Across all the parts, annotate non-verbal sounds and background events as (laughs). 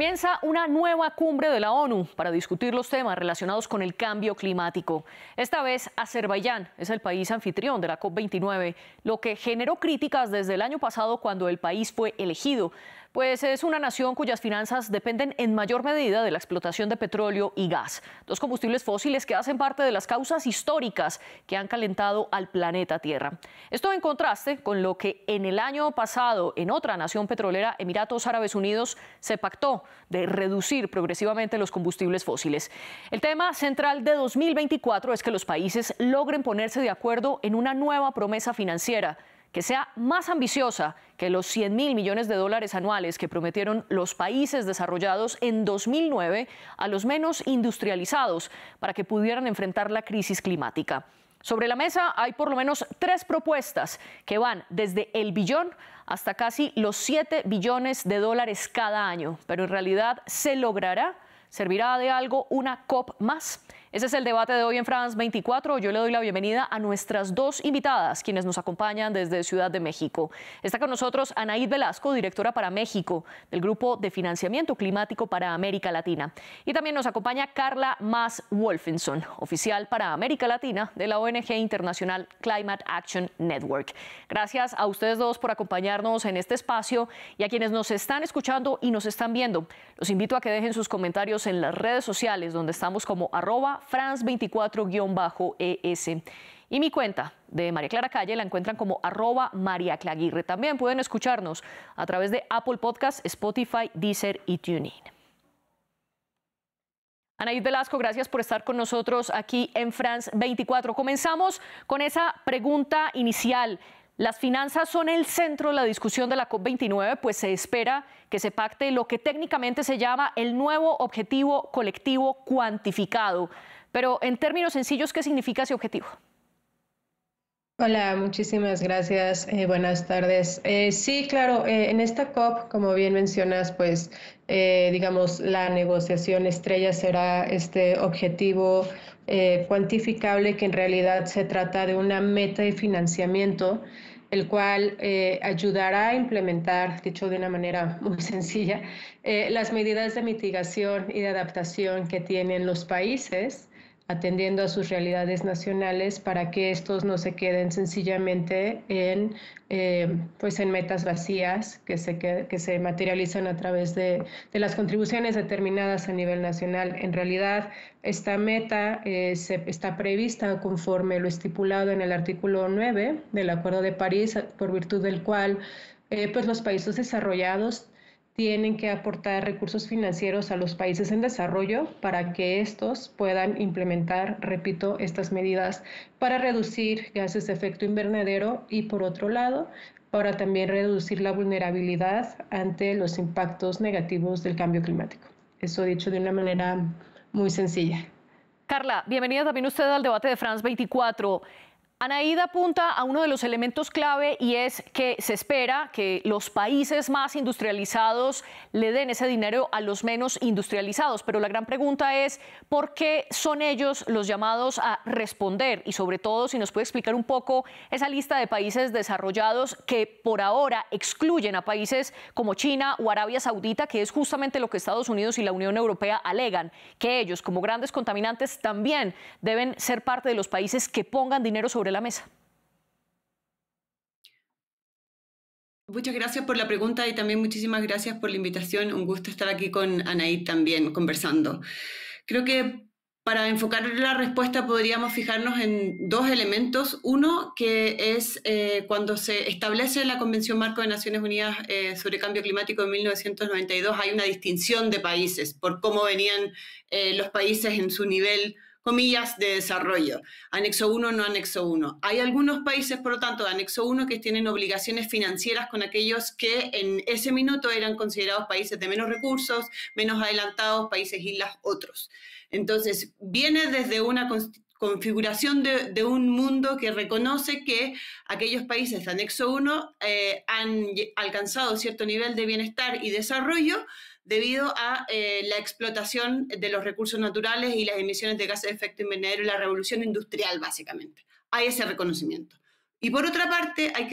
Comienza una nueva cumbre de la ONU para discutir los temas relacionados con el cambio climático. Esta vez Azerbaiyán es el país anfitrión de la COP29, lo que generó críticas desde el año pasado cuando el país fue elegido. Pues es una nación cuyas finanzas dependen en mayor medida de la explotación de petróleo y gas, dos combustibles fósiles que hacen parte de las causas históricas que han calentado al planeta Tierra. Esto en contraste con lo que en el año pasado en otra nación petrolera, Emiratos Árabes Unidos, se pactó de reducir progresivamente los combustibles fósiles. El tema central de 2024 es que los países logren ponerse de acuerdo en una nueva promesa financiera que sea más ambiciosa que los 100 mil millones de dólares anuales que prometieron los países desarrollados en 2009 a los menos industrializados para que pudieran enfrentar la crisis climática. Sobre la mesa hay por lo menos tres propuestas que van desde el billón hasta casi los 7 billones de dólares cada año, pero en realidad se logrará, servirá de algo una COP más. Ese es el debate de hoy en France 24. Yo le doy la bienvenida a nuestras dos invitadas, quienes nos acompañan desde Ciudad de México. Está con nosotros Anaid Velasco, directora para México del Grupo de Financiamiento Climático para América Latina. Y también nos acompaña Carla Mas Wolfenson, oficial para América Latina de la ONG Internacional Climate Action Network. Gracias a ustedes dos por acompañarnos en este espacio y a quienes nos están escuchando y nos están viendo. Los invito a que dejen sus comentarios en las redes sociales, donde estamos como arroba france24-es. E y mi cuenta de María Clara Calle la encuentran como arroba María Claguirre. También pueden escucharnos a través de Apple Podcast, Spotify, Deezer y TuneIn. Anaís Velasco, gracias por estar con nosotros aquí en France 24. Comenzamos con esa pregunta inicial. Las finanzas son el centro de la discusión de la COP29, pues se espera que se pacte lo que técnicamente se llama el nuevo objetivo colectivo cuantificado. Pero en términos sencillos, ¿qué significa ese objetivo? Hola, muchísimas gracias. Eh, buenas tardes. Eh, sí, claro, eh, en esta COP, como bien mencionas, pues digamos, la negociación estrella será este objetivo cuantificable que en realidad se trata de una meta de financiamiento el cual eh, ayudará a implementar, dicho de una manera (laughs) muy sencilla, eh, las medidas de mitigación y de adaptación que tienen los países atendiendo a sus realidades nacionales para que estos no se queden sencillamente en, eh, pues en metas vacías que se, se materializan a través de, las contribuciones determinadas a nivel nacional. En realidad, esta meta eh, se, está prevista conforme lo estipulado en el artículo 9 del Acuerdo de París, por virtud del cual eh, pues los países desarrollados tienen que aportar recursos financieros a los países en desarrollo para que estos puedan implementar, repito, estas medidas para reducir gases de efecto invernadero y, por otro lado, para también reducir la vulnerabilidad ante los impactos negativos del cambio climático. Eso dicho de una manera muy sencilla. Carla, bienvenida también usted al debate de France 24. Anaída apunta a uno de los elementos clave y es que se espera que los países más industrializados le den ese dinero a los menos industrializados, pero la gran pregunta es por qué son ellos los llamados a responder y sobre todo si nos puede explicar un poco esa lista de países desarrollados que por ahora excluyen a países como China o Arabia Saudita, que es justamente lo que Estados Unidos y la Unión Europea alegan, que ellos como grandes contaminantes también deben ser parte de los países que pongan dinero sobre la mesa. Muchas gracias por la pregunta y también muchísimas gracias por la invitación. Un gusto estar aquí con Anaí también conversando. Creo que para enfocar la respuesta podríamos fijarnos en dos elementos. Uno, que es eh, cuando se establece la Convención Marco de Naciones Unidas eh, sobre Cambio Climático en 1992, hay una distinción de países por cómo venían eh, los países en su nivel comillas, de desarrollo, anexo 1, no anexo 1. Hay algunos países, por lo tanto, de anexo 1 que tienen obligaciones financieras con aquellos que en ese minuto eran considerados países de menos recursos, menos adelantados, países islas, otros. Entonces, viene desde una configuración de, un mundo que reconoce que aquellos países de anexo 1 eh, han alcanzado cierto nivel de bienestar y desarrollo, debido a eh, la explotación de los recursos naturales y las emisiones de gases de efecto invernadero y la revolución industrial, básicamente. Hay ese reconocimiento. Y por otra parte, hay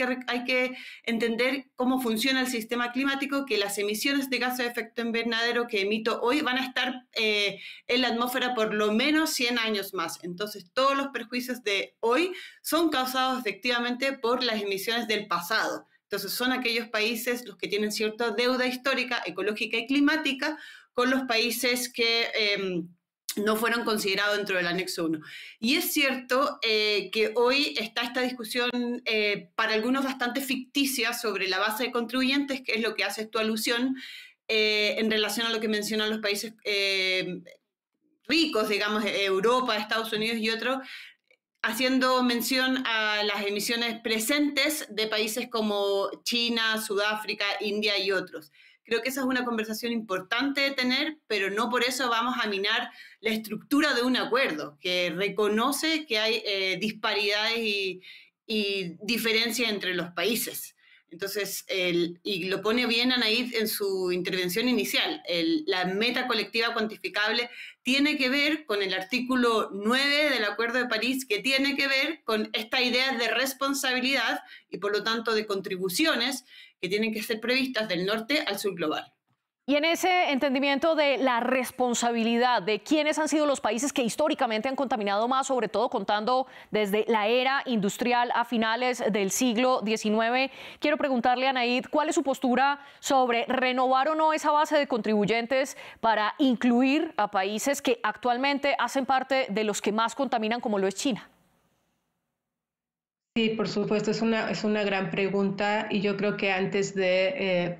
que, entender cómo funciona el sistema climático, que las emisiones de gases de efecto invernadero que emito hoy van a estar eh, en la atmósfera por lo menos 100 años más. Entonces, todos los perjuicios de hoy son causados efectivamente por las emisiones del pasado. Entonces son aquellos países los que tienen cierta deuda histórica, ecológica y climática con los países que... Em, no fueron considerados dentro del anexo 1. Y es cierto eh, que hoy está esta discusión eh, para algunos bastante ficticia sobre la base de contribuyentes, que es lo que hace tu alusión eh, en relación a lo que mencionan los países ricos, digamos, Europa, Estados Unidos y otros, haciendo mención a las emisiones presentes de países como China, Sudáfrica, India y otros. Creo que esa es una conversación importante de tener, pero no por eso vamos a minar la estructura de un acuerdo que reconoce que hay eh, disparidades y diferencias entre los países. Entonces, el, y lo pone bien Anaid en su intervención inicial, la meta colectiva cuantificable tiene que ver con el artículo 9 del Acuerdo de París, que tiene que ver con esta idea de responsabilidad y por lo tanto de contribuciones que tienen que ser previstas del norte al sur global. Y en ese entendimiento de la responsabilidad de quiénes han sido los países que históricamente han contaminado más, sobre todo contando desde la era industrial a finales del siglo XIX, quiero preguntarle a Naid cuál es su postura sobre renovar o no esa base de contribuyentes para incluir a países que actualmente hacen parte de los que más contaminan, como lo es China. Sí, por supuesto, es una, es una gran pregunta y yo creo que antes de... Eh,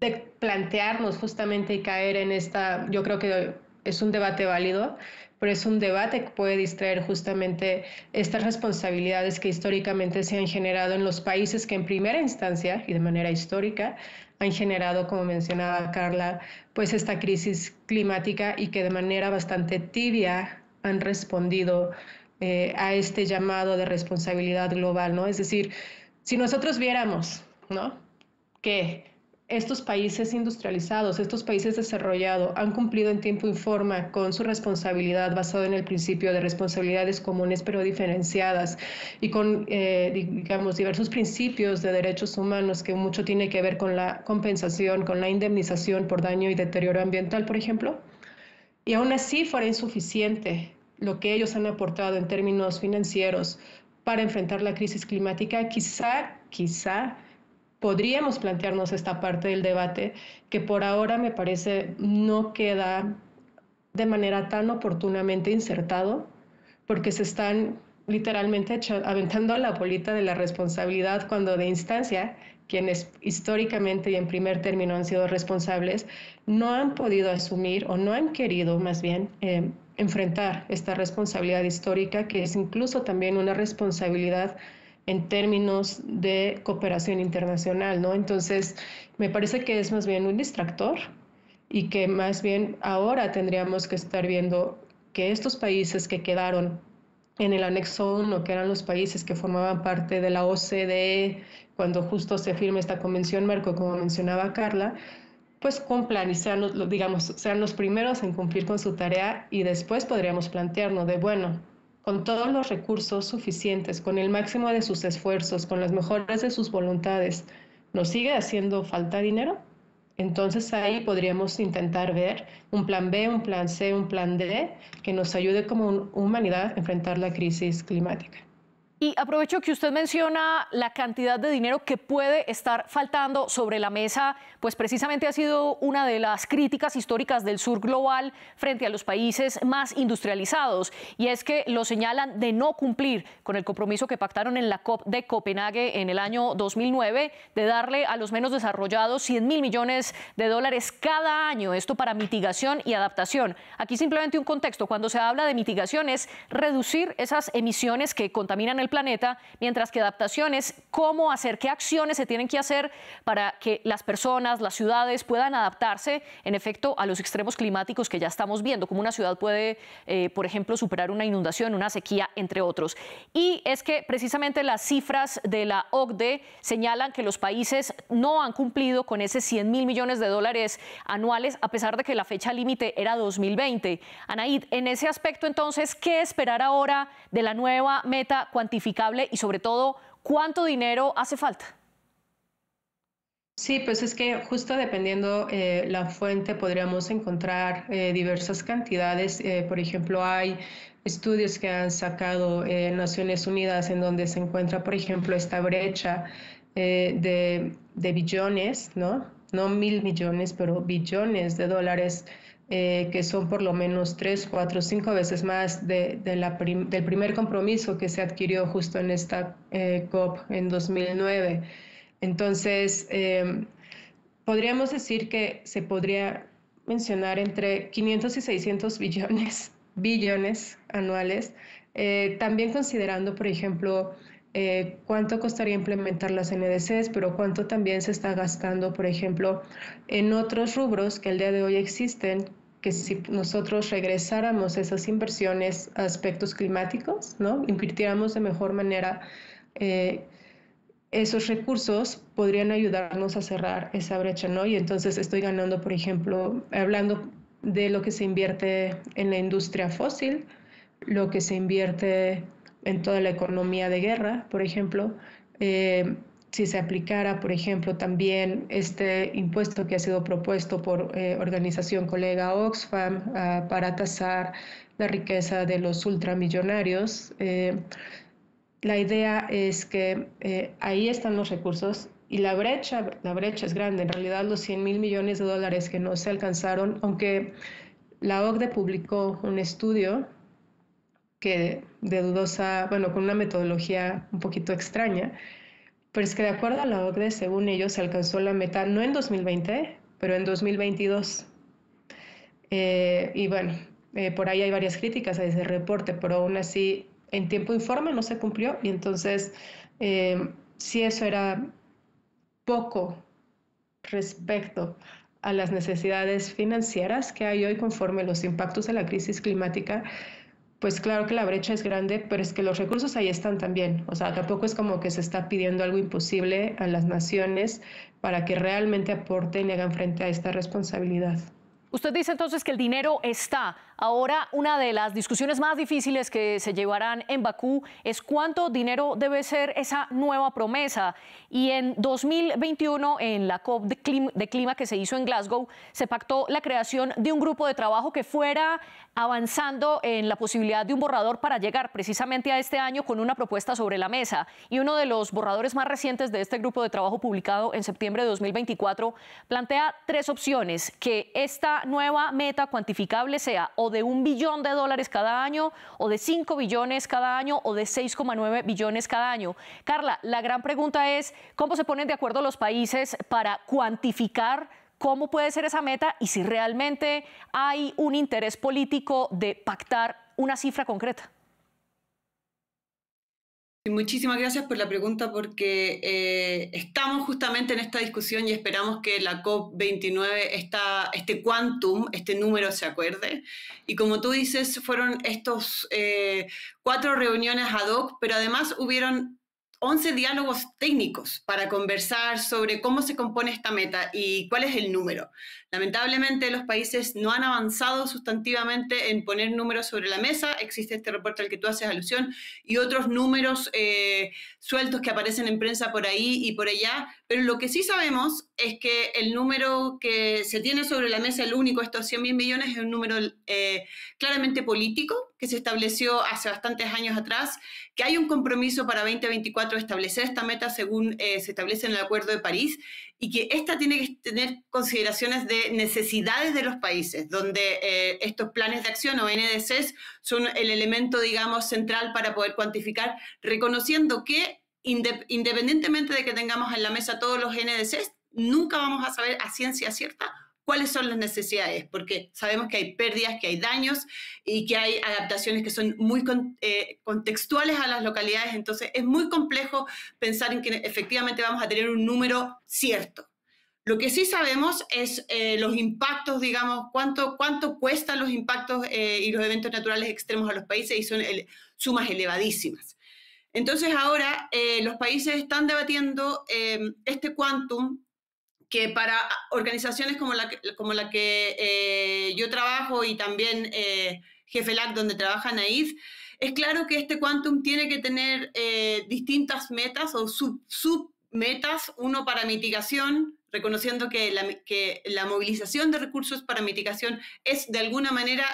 de plantearnos justamente y caer en esta, yo creo que es un debate válido, pero es un debate que puede distraer justamente estas responsabilidades que históricamente se han generado en los países que en primera instancia y de manera histórica han generado, como mencionaba Carla, pues esta crisis climática y que de manera bastante tibia han respondido eh, a este llamado de responsabilidad global, ¿no? Es decir, si nosotros viéramos, ¿no? Que estos países industrializados, estos países desarrollados han cumplido en tiempo y forma con su responsabilidad basado en el principio de responsabilidades comunes pero diferenciadas y con, eh, digamos, diversos principios de derechos humanos que mucho tiene que ver con la compensación, con la indemnización por daño y deterioro ambiental, por ejemplo. Y aún así fuera insuficiente lo que ellos han aportado en términos financieros para enfrentar la crisis climática, quizá, quizá, podríamos plantearnos esta parte del debate que por ahora me parece no queda de manera tan oportunamente insertado porque se están literalmente hecho, aventando la bolita de la responsabilidad cuando de instancia quienes históricamente y en primer término han sido responsables, no han podido asumir o no han querido más bien eh, enfrentar esta responsabilidad histórica, que es incluso también una responsabilidad en términos de cooperación internacional, ¿no? Entonces, me parece que es más bien un distractor y que más bien ahora tendríamos que estar viendo que estos países que quedaron en el anexo 1, que eran los países que formaban parte de la OCDE cuando justo se firma esta convención marco, como mencionaba Carla, pues cumplan y sean, los, digamos, sean los primeros en cumplir con su tarea y después podríamos plantearnos de, bueno, con todos los recursos suficientes, con el máximo de sus esfuerzos, con las mejores de sus voluntades, nos sigue haciendo falta dinero, entonces ahí podríamos intentar ver un plan B, un plan C, un plan D que nos ayude como humanidad a enfrentar la crisis climática. Y aprovecho que usted menciona la cantidad de dinero que puede estar faltando sobre la mesa, pues precisamente ha sido una de las críticas históricas del sur global frente a los países más industrializados, y es que lo señalan de no cumplir con el compromiso que pactaron en la COP de Copenhague en el año 2009 de darle a los menos desarrollados 100 mil millones de dólares cada año, esto para mitigación y adaptación. Aquí simplemente un contexto, cuando se habla de mitigación es reducir esas emisiones que contaminan el planeta, mientras que adaptaciones, cómo hacer, qué acciones se tienen que hacer para que las personas, las ciudades puedan adaptarse, en efecto, a los extremos climáticos que ya estamos viendo, como una ciudad puede, eh, por ejemplo, superar una inundación, una sequía, entre otros. Y es que precisamente las cifras de la OCDE señalan que los países no han cumplido con ese 100 mil millones de dólares anuales, a pesar de que la fecha límite era 2020. Anaid, en ese aspecto entonces, ¿qué esperar ahora de la nueva meta cuantitativa? y sobre todo cuánto dinero hace falta? Sí, pues es que justo dependiendo eh, la fuente podríamos encontrar eh, diversas cantidades. Eh, por ejemplo, hay estudios que han sacado Naciones Unidas en donde se encuentra, por ejemplo, esta brecha de, de billones, ¿no? No mil millones, pero billones de dólares eh, que son por lo menos tres, cuatro, cinco veces más de, del primer compromiso que se adquirió justo en esta eh, COP en 2009. Entonces, eh, podríamos decir que se podría mencionar entre 500 y 600 billones, (laughs) billones anuales, también considerando, por ejemplo, cuánto costaría implementar las NDCs, pero cuánto también se está gastando, por ejemplo, en otros rubros que el día de hoy existen, que si nosotros regresáramos esas inversiones a aspectos climáticos, ¿no? invirtiéramos de mejor manera, eh, esos recursos podrían ayudarnos a cerrar esa brecha, ¿no? Y entonces estoy ganando, por ejemplo, hablando de lo que se invierte en la industria fósil, lo que se invierte en toda la economía de guerra, por ejemplo, eh, si se aplicara, por ejemplo, también este impuesto que ha sido propuesto por eh, organización colega Oxfam ah, para tasar la riqueza de los ultramillonarios. Eh, la idea es que eh, ahí están los recursos y la brecha, la brecha es grande. En realidad, los 100 mil millones de dólares que no se alcanzaron, aunque la OCDE publicó un estudio que de dudosa, bueno, con una metodología un poquito extraña, pero es que de acuerdo a la OCDE, según ellos, se alcanzó la meta no en 2020, pero en 2022. Eh, y bueno, eh, por ahí hay varias críticas a ese reporte, pero aún así, en tiempo informe no se cumplió y entonces eh, si eso era poco respecto a las necesidades financieras que hay hoy conforme los impactos de la crisis climática, pues claro que la brecha es grande, pero es que los recursos ahí están también. O sea, tampoco es como que se está pidiendo algo imposible a las naciones para que realmente aporten y hagan frente a esta responsabilidad. Usted dice entonces que el dinero está, Ahora, una de las discusiones más difíciles que se llevarán en Bakú es cuánto dinero debe ser esa nueva promesa. Y en 2021, en la COP de clima, que se hizo en Glasgow, se pactó la creación de un grupo de trabajo que fuera avanzando en la posibilidad de un borrador para llegar precisamente a este año con una propuesta sobre la mesa. Y uno de los borradores más recientes de este grupo de trabajo publicado en septiembre de 2024 plantea tres opciones, que esta nueva meta cuantificable sea o de un billón de dólares cada año, o de 5 billones cada año, o de 6,9 billones cada año. Carla, la gran pregunta es, ¿cómo se ponen de acuerdo los países para cuantificar cómo puede ser esa meta y si realmente hay un interés político de pactar una cifra concreta? muchísimas gracias por la pregunta porque eh, estamos justamente en esta discusión y esperamos que la COP29, este quantum, este número se acuerde. Y como tú dices, fueron estos eh, cuatro reuniones ad hoc, pero además hubieron 11 diálogos técnicos para conversar sobre cómo se compone esta meta y cuál es el número. Lamentablemente los países no han avanzado sustantivamente en poner números sobre la mesa. Existe este reporte al que tú haces alusión y otros números eh, sueltos que aparecen en prensa por ahí y por allá. Pero lo que sí sabemos es que el número que se tiene sobre la mesa, el único, estos 100 mil millones, es un número eh, claramente político que se estableció hace bastantes años atrás, que hay un compromiso para 2024 de establecer esta meta según eh, se establece en el Acuerdo de París y que esta tiene que tener consideraciones de necesidades de los países, donde eh, estos planes de acción o NDCs son el elemento, digamos, central para poder cuantificar, reconociendo que independientemente de que tengamos en la mesa todos los NDCs, nunca vamos a saber a ciencia cierta cuáles son las necesidades, porque sabemos que hay pérdidas, que hay daños y que hay adaptaciones que son muy eh, contextuales a las localidades, entonces es muy complejo pensar en que efectivamente vamos a tener un número cierto. Lo que sí sabemos es eh, los impactos, digamos, cuánto, cuánto cuestan los impactos eh, y los eventos naturales extremos a los países y son sumas elevadísimas. Entonces ahora los países están debatiendo este quantum que para organizaciones como la que, como la que eh, yo trabajo y también Jefe eh, Jefelac, donde trabaja Naif, es claro que este quantum tiene que tener eh, distintas metas o sub, submetas, uno para mitigación, reconociendo que que la, movilización de recursos para mitigación es de alguna manera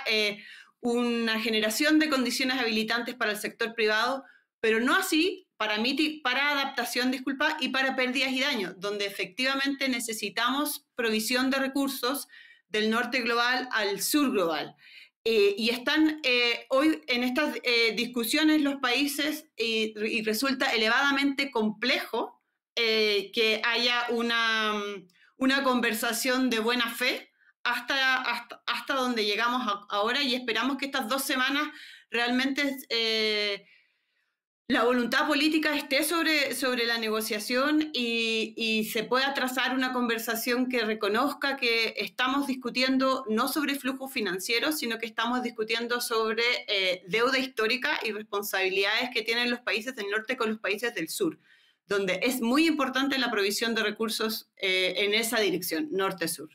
una generación de condiciones habilitantes para el sector privado, pero no así para, para adaptación, disculpa, y para pérdidas y daños, donde efectivamente necesitamos provisión de recursos del norte global al sur global. Eh, y están eh, hoy en estas eh, discusiones los países y, resulta elevadamente complejo que haya una, una, conversación de buena fe hasta, hasta, donde llegamos ahora y esperamos que estas dos semanas realmente la voluntad política esté sobre, sobre la negociación y, se pueda trazar una conversación que reconozca que estamos discutiendo no sobre flujos financieros, sino que estamos discutiendo sobre eh, deuda histórica y responsabilidades que tienen los países del norte con los países del sur, donde es muy importante la provisión de recursos eh, en esa dirección, norte-sur.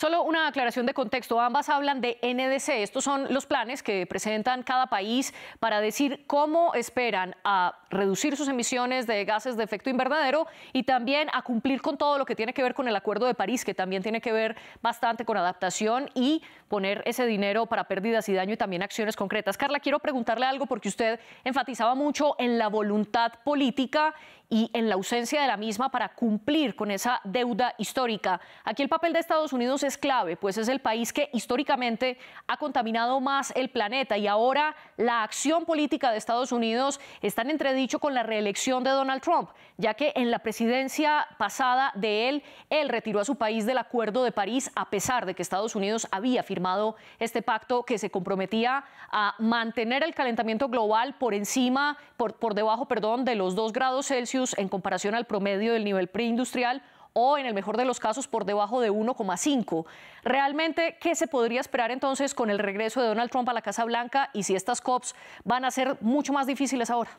Solo una aclaración de contexto. Ambas hablan de NDC. Estos son los planes que presentan cada país para decir cómo esperan a reducir sus emisiones de gases de efecto invernadero y también a cumplir con todo lo que tiene que ver con el Acuerdo de París, que también tiene que ver bastante con adaptación y poner ese dinero para pérdidas y daño y también acciones concretas. Carla, quiero preguntarle algo porque usted enfatizaba mucho en la voluntad política y en la ausencia de la misma para cumplir con esa deuda histórica. Aquí el papel de Estados Unidos es clave, pues es el país que históricamente ha contaminado más el planeta y ahora la acción política de Estados Unidos está en entredicho con la reelección de Donald Trump, ya que en la presidencia pasada de él, él retiró a su país del Acuerdo de París a pesar de que Estados Unidos había firmado este pacto que se comprometía a mantener el calentamiento global por encima, por, por debajo, perdón, de los 2 grados Celsius en comparación al promedio del nivel preindustrial o en el mejor de los casos por debajo de 1,5. ¿Realmente qué se podría esperar entonces con el regreso de Donald Trump a la Casa Blanca y si estas COPs van a ser mucho más difíciles ahora?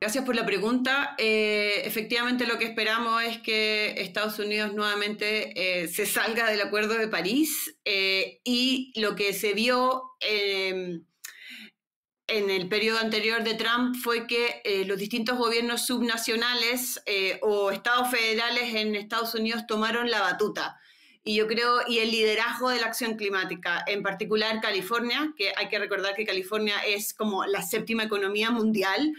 Gracias por la pregunta. Eh, efectivamente, lo que esperamos es que Estados Unidos nuevamente eh, se salga del Acuerdo de París eh, y lo que se vio en el periodo anterior de Trump fue que eh, los distintos gobiernos subnacionales eh, o estados federales en Estados Unidos tomaron la batuta. Y yo creo, y el liderazgo de la acción climática, en particular California, que hay que recordar que California es como la séptima economía mundial,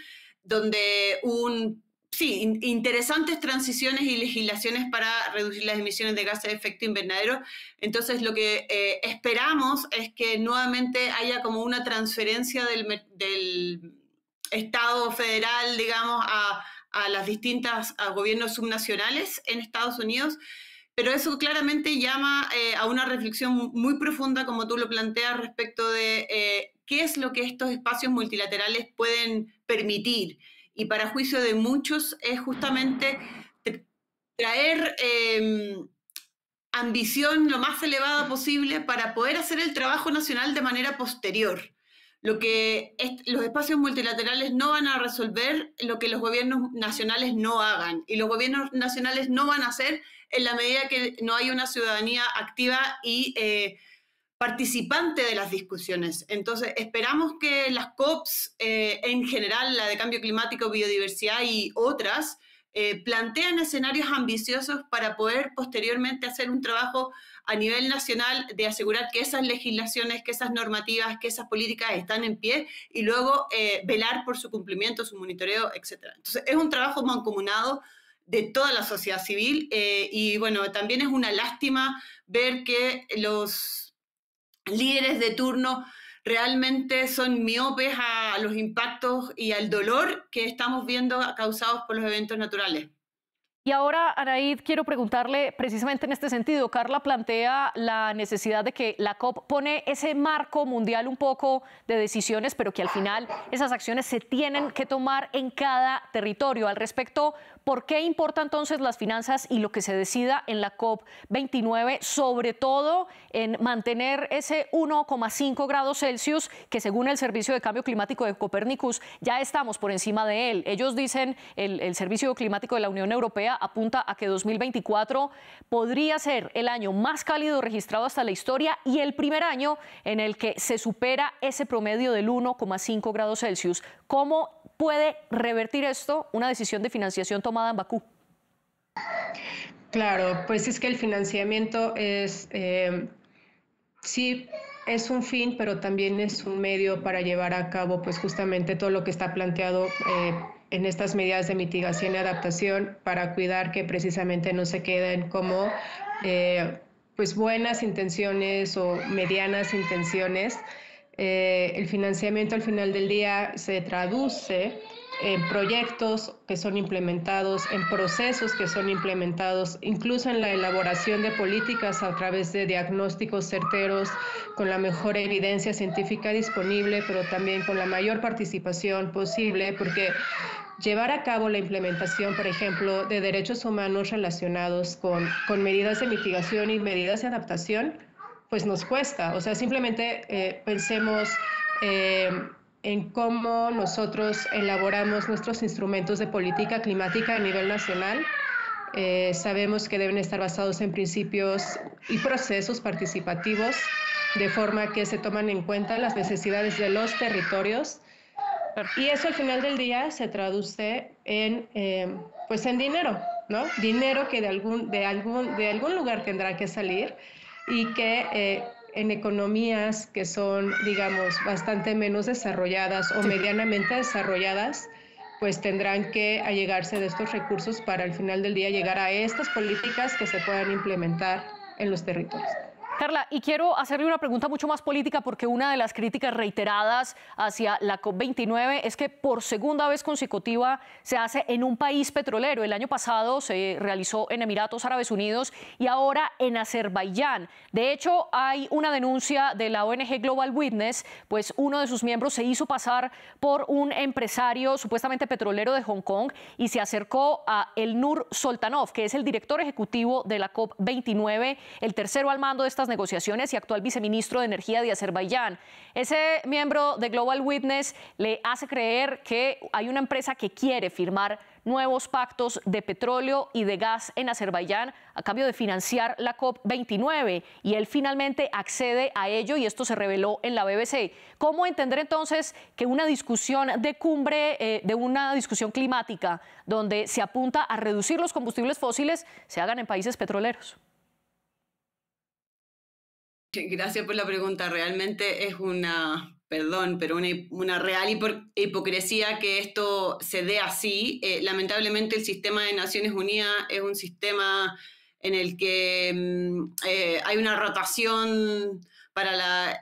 donde un Sí, interesantes transiciones y legislaciones para reducir las emisiones de gases de efecto invernadero. Entonces, lo que eh, esperamos es que nuevamente haya como una transferencia del, Estado federal, digamos, a, a las distintas gobiernos subnacionales en Estados Unidos. Pero eso claramente llama eh, a una reflexión muy profunda, como tú lo planteas, respecto de eh, qué es lo que estos espacios multilaterales pueden permitir y para juicio de muchos es justamente traer em, ambición lo más elevada posible para poder hacer el trabajo nacional de manera posterior. Lo que los espacios multilaterales no van a resolver lo que los gobiernos nacionales no hagan y los gobiernos nacionales no van a hacer en la medida que no hay una ciudadanía activa y eh, participante de las discusiones. Entonces, esperamos que las COPs eh, en general, la de cambio climático, biodiversidad y otras, eh, plantean escenarios ambiciosos para poder posteriormente hacer un trabajo a nivel nacional de asegurar que esas legislaciones, que esas normativas, que esas políticas están en pie y luego eh, velar por su cumplimiento, su monitoreo, etc. Entonces, es un trabajo mancomunado de toda la sociedad civil eh, y bueno, también es una lástima ver que los líderes de turno realmente son miopes a los impactos y al dolor que estamos viendo causados por los eventos naturales. Y ahora, Anaid, quiero preguntarle precisamente en este sentido. Carla plantea la necesidad de que la COP pone ese marco mundial un poco de decisiones, pero que al final esas acciones se tienen que tomar en cada territorio. Al respecto, ¿Por qué importa entonces las finanzas y lo que se decida en la COP29, sobre todo en mantener ese 1,5 grados Celsius, que según el Servicio de Cambio Climático de Copernicus ya estamos por encima de él? Ellos dicen, el, Servicio Climático de la Unión Europea apunta a que 2024 podría ser el año más cálido registrado hasta la historia y el primer año en el que se supera ese promedio del 1,5 grados Celsius. ¿Cómo puede revertir esto una decisión de financiación tomada en Bakú? Claro, pues es que el financiamiento es, eh, sí, es un fin, pero también es un medio para llevar a cabo, pues justamente todo lo que está planteado eh, en estas medidas de mitigación y adaptación para cuidar que precisamente no se queden como, eh, pues buenas intenciones o medianas intenciones eh, el financiamiento al final del día se traduce en proyectos que son implementados, en procesos que son implementados, incluso en la elaboración de políticas a través de diagnósticos certeros, con la mejor evidencia científica disponible, pero también con la mayor participación posible, porque llevar a cabo la implementación, por ejemplo, de derechos humanos relacionados con medidas de mitigación y medidas de adaptación, pues nos cuesta. O sea, simplemente eh, pensemos eh, en cómo nosotros elaboramos nuestros instrumentos de política climática a nivel nacional. Eh, sabemos que deben estar basados en principios y procesos participativos, de forma que se toman en cuenta las necesidades de los territorios. Y eso al final del día se traduce en, pues en dinero, ¿no? Dinero que de algún, de, algún, de algún lugar tendrá que salir y que eh, en economías que son, digamos, bastante menos desarrolladas o medianamente desarrolladas, pues tendrán que allegarse de estos recursos para al final del día llegar a estas políticas que se puedan implementar en los territorios. Carla, y quiero hacerle una pregunta mucho más política porque una de las críticas reiteradas hacia la COP29 es que por segunda vez consecutiva se hace en un país petrolero. El año pasado se realizó en Emiratos Árabes Unidos y ahora en Azerbaiyán. De hecho, hay una denuncia de la ONG Global Witness, pues uno de sus miembros se hizo pasar por un empresario supuestamente petrolero de Hong Kong y se acercó a El Nur Soltanov, que es el director ejecutivo de la COP29, el tercero al mando de estas negociaciones y actual viceministro de Energía de Azerbaiyán. Ese miembro de Global Witness le hace creer que hay una empresa que quiere firmar nuevos pactos de petróleo y de gas en Azerbaiyán a cambio de financiar la COP29 y él finalmente accede a ello y esto se reveló en la BBC. ¿Cómo entender entonces que una discusión de cumbre, eh, de una discusión climática donde se apunta a reducir los combustibles fósiles, se hagan en países petroleros? Gracias por la pregunta. Realmente es una, perdón, pero una, una real hipocresía que esto se dé así. Eh, lamentablemente el sistema de Naciones Unidas es un sistema en el que mm, eh, hay una rotación para la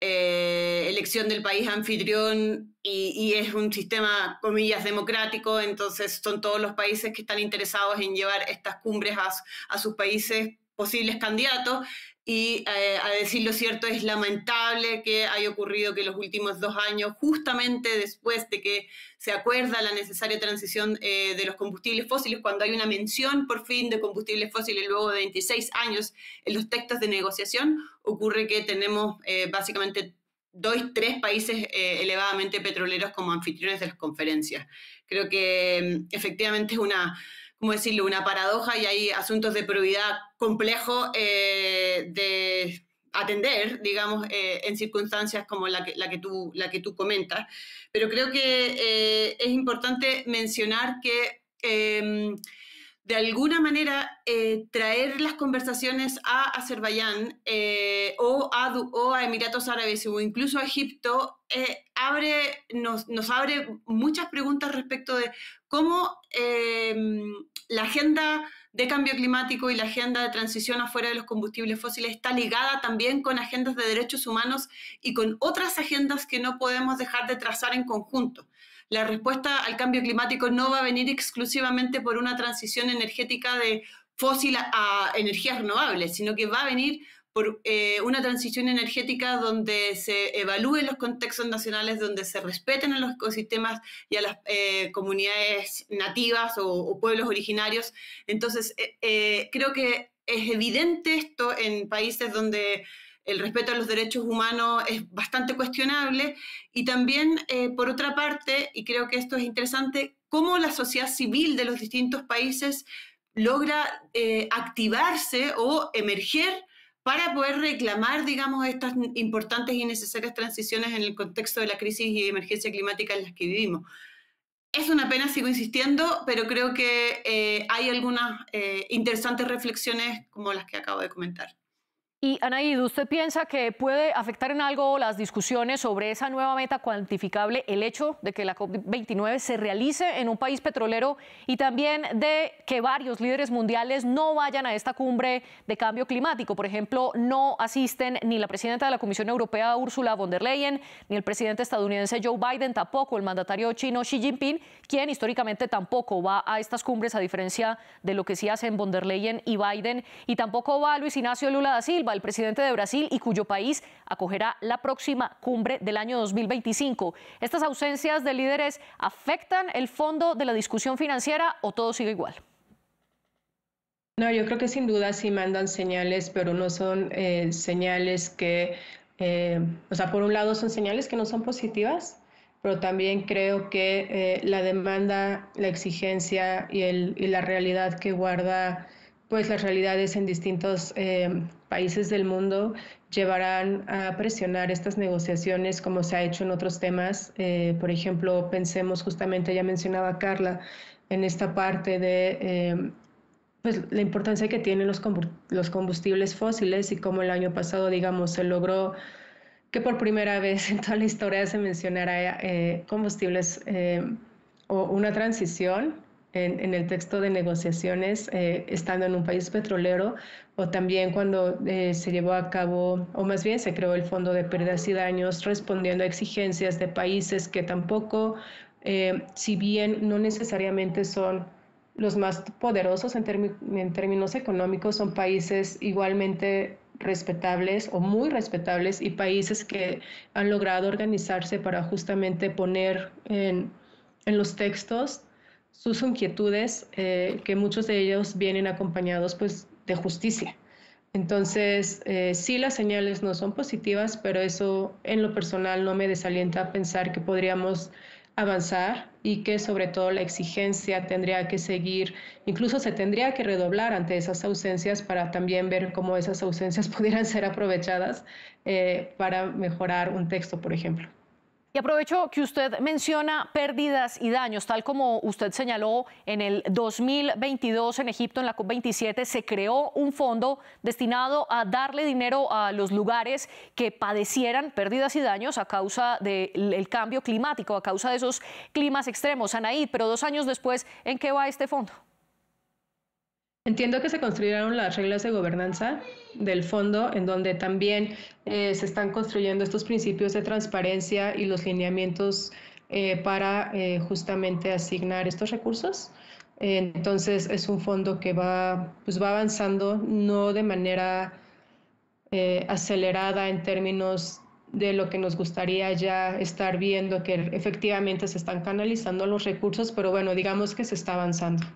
eh, elección del país anfitrión y, es un sistema, comillas, democrático, entonces son todos los países que están interesados en llevar estas cumbres a, a sus países posibles candidatos y eh, a decir lo cierto, es lamentable que haya ocurrido que los últimos dos años, justamente después de que se acuerda la necesaria transición eh, de los combustibles fósiles, cuando hay una mención por fin de combustibles fósiles luego de 26 años en los textos de negociación, ocurre que tenemos eh, básicamente dos, tres países elevadamente petroleros como anfitriones de las conferencias. Creo que mm, efectivamente es una ¿cómo decirlo?, una paradoja y hay asuntos de probidad complejos eh, de atender, digamos, eh, en circunstancias como la que, tú, la que tú comentas. Pero creo que eh, es importante mencionar que em, de alguna manera eh, traer las conversaciones a Azerbaiyán eh, o, a, Emiratos Árabes o incluso a Egipto eh, abre, nos, nos, abre muchas preguntas respecto de cómo la agenda de cambio climático y la agenda de transición afuera de los combustibles fósiles está ligada también con agendas de derechos humanos y con otras agendas que no podemos dejar de trazar en conjunto la respuesta al cambio climático no va a venir exclusivamente por una transición energética de fósil a energías renovables, sino que va a venir por eh, una transición energética donde se evalúen los contextos nacionales, donde se respeten a los ecosistemas y a las eh, comunidades nativas o, pueblos originarios. Entonces, eh, creo que es evidente esto en países donde el respeto a los derechos humanos es bastante cuestionable y también, eh, por otra parte, y creo que esto es interesante, cómo la sociedad civil de los distintos países logra eh, activarse o emerger para poder reclamar, digamos, estas importantes y necesarias transiciones en el contexto de la crisis y emergencia climática en las que vivimos. Es una pena, sigo insistiendo, pero creo que eh, hay algunas interesantes reflexiones como las que acabo de comentar. Y Anaid, ¿usted piensa que puede afectar en algo las discusiones sobre esa nueva meta cuantificable el hecho de que la COP29 se realice en un país petrolero y también de que varios líderes mundiales no vayan a esta cumbre de cambio climático? Por ejemplo, no asisten ni la presidenta de la Comisión Europea, Ursula von der Leyen, ni el presidente estadounidense Joe Biden, tampoco el mandatario chino Xi Jinping, quien históricamente tampoco va a estas cumbres, a diferencia de lo que sí hacen von der Leyen y Biden, y tampoco va Luis Ignacio Lula da Silva al presidente de Brasil y cuyo país acogerá la próxima cumbre del año 2025. ¿Estas ausencias de líderes afectan el fondo de la discusión financiera o todo sigue igual? No, yo creo que sin duda sí mandan señales, pero no son eh, señales que, eh, o sea, por un lado son señales que no son positivas, pero también creo que eh, la demanda, la exigencia y, y, la realidad que guarda, pues las realidades en distintos países del mundo llevarán a presionar estas negociaciones como se ha hecho en otros temas. Eh, por ejemplo, pensemos justamente, ya mencionaba Carla, en esta parte de eh, pues, la importancia que tienen los, combustibles fósiles y cómo el año pasado, digamos, se logró que por primera vez (laughs) en toda la historia se mencionara eh, combustibles o una transición en, el texto de negociaciones eh, estando en un país petrolero o también cuando eh, se llevó a cabo, o más bien se creó el Fondo de Pérdidas y Daños respondiendo a exigencias de países que tampoco, eh, si bien no necesariamente son los más poderosos en, términos económicos, son países igualmente respetables o muy respetables y países que han logrado organizarse para justamente poner en, en los textos sus inquietudes, eh, que muchos de ellos vienen acompañados pues, de justicia. Entonces, eh, sí las señales no son positivas, pero eso en lo personal no me desalienta a pensar que podríamos avanzar y que sobre todo la exigencia tendría que seguir, incluso se tendría que redoblar ante esas ausencias para también ver cómo esas ausencias (laughs) pudieran ser aprovechadas eh, para mejorar un texto, por ejemplo. Y aprovecho que usted menciona pérdidas y daños, tal como usted señaló en el 2022 en Egipto, en la COP27, se creó un fondo destinado a darle dinero a los lugares que padecieran pérdidas y daños a causa del cambio climático, a causa de esos climas extremos. Anaí, pero dos años después, ¿en qué va este fondo? Entiendo que se construyeron las reglas de gobernanza del fondo, en donde también eh, se están construyendo estos principios de transparencia y los lineamientos eh, para eh, justamente asignar estos recursos. entonces es un fondo que va, pues va avanzando, no de manera acelerada en términos de lo que nos gustaría ya estar viendo, que efectivamente se están canalizando los recursos, pero bueno, digamos que se está avanzando.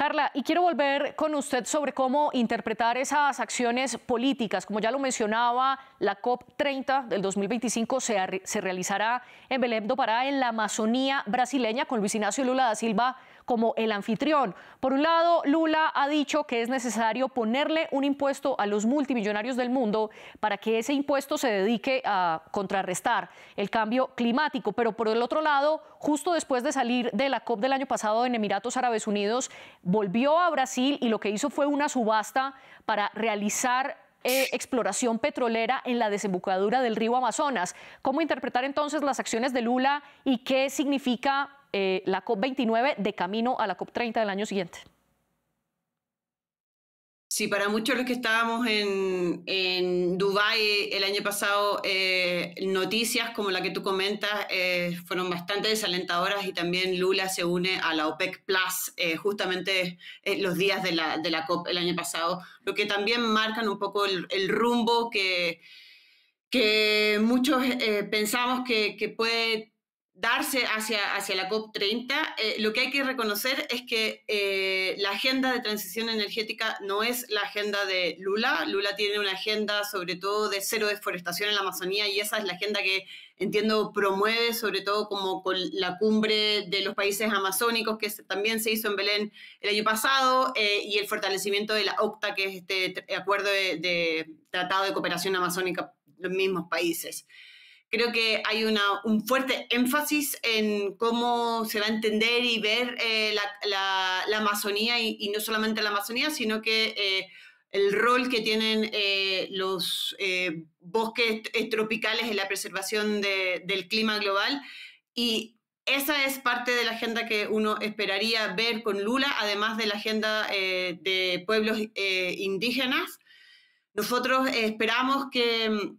Carla, y quiero volver con usted sobre cómo interpretar esas acciones políticas. Como ya lo mencionaba, la COP30 del 2025 se, se realizará en Belém do Pará, en la Amazonía brasileña, con Luis Ignacio Lula da Silva como el anfitrión. Por un lado, Lula ha dicho que es necesario ponerle un impuesto a los multimillonarios del mundo para que ese impuesto se dedique a contrarrestar el cambio climático. Pero por el otro lado, justo después de salir de la COP del año pasado en Emiratos Árabes Unidos, volvió a Brasil y lo que hizo fue una subasta para realizar eh, exploración petrolera en la desembocadura del río Amazonas. ¿Cómo interpretar entonces las acciones de Lula y qué significa eh, la COP29 de camino a la COP30 del año siguiente. Sí, para muchos los que estábamos en, en Dubái eh, el año pasado, eh, noticias como la que tú comentas fueron bastante desalentadoras y también Lula se une a la OPEC Plus justamente los días de la, de la, COP el año pasado, lo que también marcan un poco el, rumbo que, que muchos pensamos que, que puede darse hacia, hacia la COP30, eh, lo que hay que reconocer es que eh, la agenda de transición energética no es la agenda de Lula. Lula tiene una agenda sobre todo de cero deforestación en la Amazonía y esa es la agenda que entiendo promueve, sobre todo como con la cumbre de los países amazónicos que también se hizo en Belén el año pasado eh, y el fortalecimiento de la OCTA, que es este acuerdo de Tratado de Cooperación Amazónica, los mismos países creo que hay un fuerte énfasis en cómo se va a entender y ver eh, la, la, Amazonía y, no solamente la Amazonía, sino que eh, el rol que tienen eh, los bosques tropicales en la preservación del clima global. Y esa es parte de la agenda que uno esperaría ver con Lula, además de la agenda de pueblos indígenas. Nosotros esperamos que,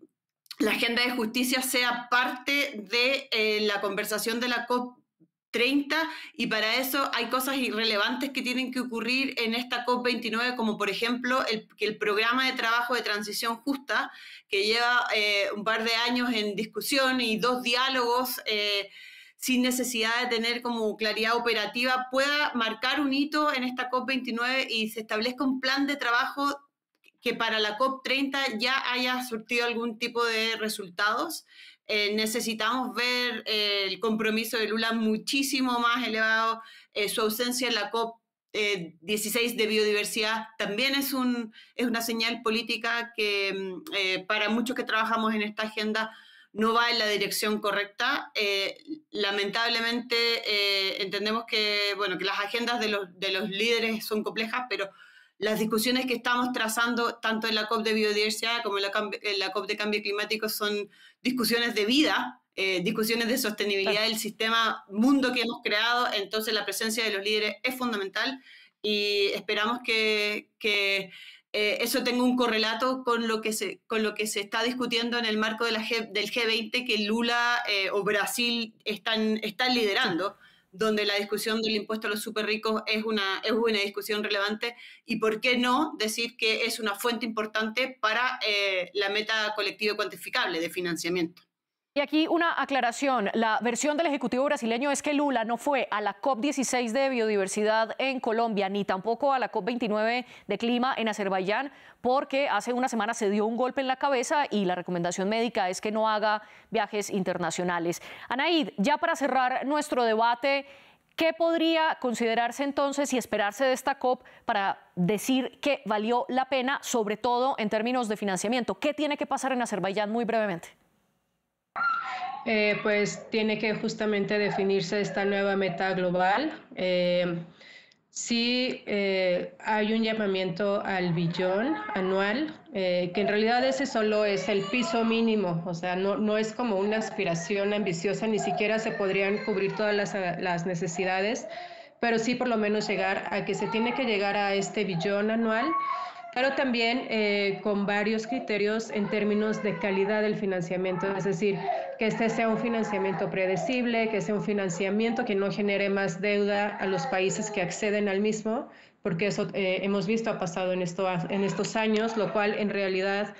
la agenda de justicia sea parte de eh, la conversación de la COP30 y para eso hay cosas irrelevantes que tienen que ocurrir en esta COP29, como por ejemplo el, que el programa de trabajo de transición justa, que lleva eh, un par de años en discusión y dos diálogos. Eh, sin necesidad de tener como claridad operativa, pueda marcar un hito en esta COP29 y se establezca un plan de trabajo que para la COP30 ya haya surtido algún tipo de resultados. Eh, necesitamos ver eh, el compromiso de Lula muchísimo más elevado. Eh, su ausencia en la COP16 de biodiversidad también es, un, es una señal política que mm, para muchos que trabajamos en esta agenda no va en la dirección correcta. lamentablemente entendemos que, bueno, que las agendas de los, de los líderes son complejas, pero las discusiones que estamos trazando tanto en la COP de biodiversidad como en la, COP de cambio climático son discusiones de vida, eh, discusiones de sostenibilidad del sistema mundo que hemos creado, entonces la presencia de los líderes es fundamental y esperamos que, eh, eso tenga un correlato con lo, que se, está discutiendo en el marco del G20 que Lula eh, o Brasil están liderando donde la discusión del impuesto a los superricos es una, es una discusión relevante y por qué no decir que es una fuente importante para eh, la meta colectiva cuantificable de financiamiento. Y aquí una aclaración. La versión del Ejecutivo brasileño es que Lula no fue a la COP16 de biodiversidad en Colombia, ni tampoco a la COP29 de clima en Azerbaiyán, porque hace una semana se dio un golpe en la cabeza y la recomendación médica es que no haga viajes internacionales. Anaid, ya para cerrar nuestro debate, ¿qué podría considerarse entonces y esperarse de esta COP para decir que valió la pena, sobre todo en términos de financiamiento? ¿Qué tiene que pasar en Azerbaiyán muy brevemente? Eh, pues tiene que justamente definirse esta nueva meta global. Eh, sí eh, hay un llamamiento al billón anual, que en realidad ese solo es el piso mínimo, o sea, no, es como una aspiración ambiciosa, ni siquiera se podrían cubrir todas las, las necesidades, pero sí por lo menos llegar a que se tiene que llegar a este billón anual pero también eh, con varios criterios en términos de calidad del financiamiento, es decir, que este sea un financiamiento predecible, que sea un financiamiento que no genere más deuda a los países que acceden al mismo, porque eso eh, hemos visto ha pasado en, en estos años, lo cual en realidad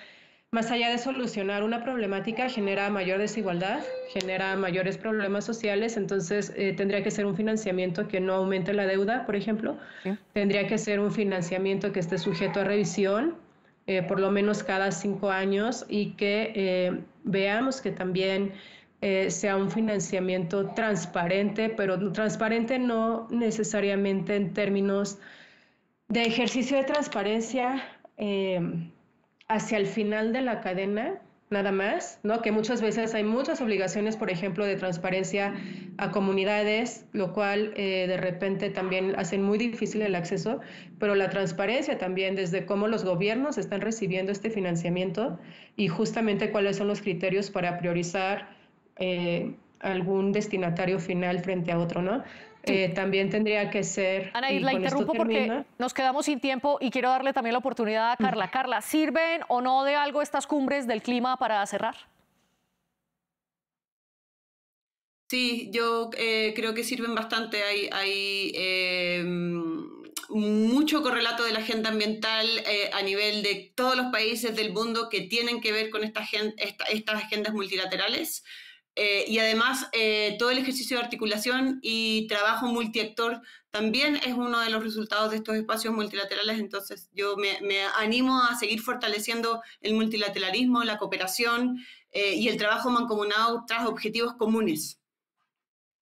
más allá de solucionar una problemática, genera mayor desigualdad, genera mayores problemas sociales, entonces eh, tendría que ser un financiamiento que no aumente la deuda, por ejemplo, tendría que ser un financiamiento que esté sujeto a revisión eh, por lo menos cada cinco años y que eh, veamos que también sea un financiamiento transparente, pero transparente no necesariamente en términos de ejercicio de transparencia. Eh, hacia el final de la cadena, nada más, ¿no? Que muchas veces hay muchas obligaciones, por ejemplo, de transparencia a comunidades, lo cual eh, de repente también hacen muy difícil el acceso, pero la transparencia también desde cómo los gobiernos están recibiendo este financiamiento y justamente cuáles son los criterios para priorizar eh, algún destinatario final frente a otro, ¿no? Eh, también tendría que ser. Ana, la interrumpo porque nos quedamos sin tiempo y quiero darle también la oportunidad a Carla. Mm. Carla, ¿sirven o no de algo estas cumbres del clima para cerrar? Sí, yo eh, creo que sirven bastante. Hay, hay eh, mucho correlato de la agenda ambiental a nivel de todos los países del mundo que tienen que ver con esta, estas agendas multilaterales. Eh, y además, eh, todo el ejercicio de articulación y trabajo multiactor también es uno de los resultados de estos espacios multilaterales. Entonces, yo me, animo a seguir fortaleciendo el multilateralismo, la cooperación eh, y el trabajo mancomunado tras objetivos comunes.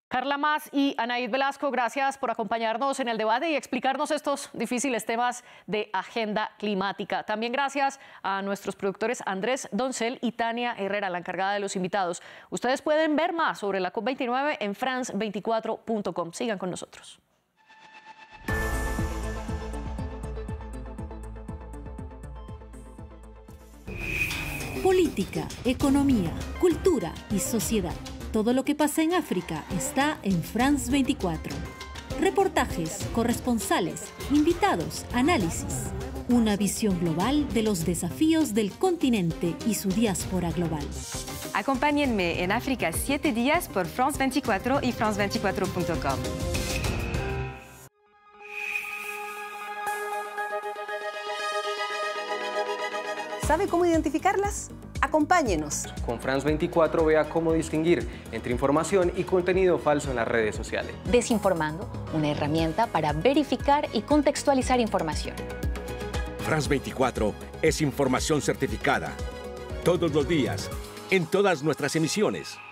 Carla Más y Anaid Velasco, gracias por acompañarnos en el debate y explicarnos estos difíciles temas de agenda climática. También gracias a nuestros productores Andrés Doncel y Tania Herrera, la encargada de los invitados. Ustedes pueden ver más sobre la COP29 en france24.com. Sigan con nosotros. Política, economía, cultura y sociedad. Todo lo que pasa en África está en France 24. Reportajes, corresponsales, invitados, análisis. Una visión global de los desafíos del continente y su diáspora global. Acompáñenme en África 7 días por France 24 y france24.com. ¿Sabe cómo identificarlas? Acompáñenos. Con France 24 vea cómo distinguir entre información y contenido falso en las redes sociales. Desinformando, una herramienta para verificar y contextualizar información. France 24 es información certificada. Todos los días, en todas nuestras emisiones.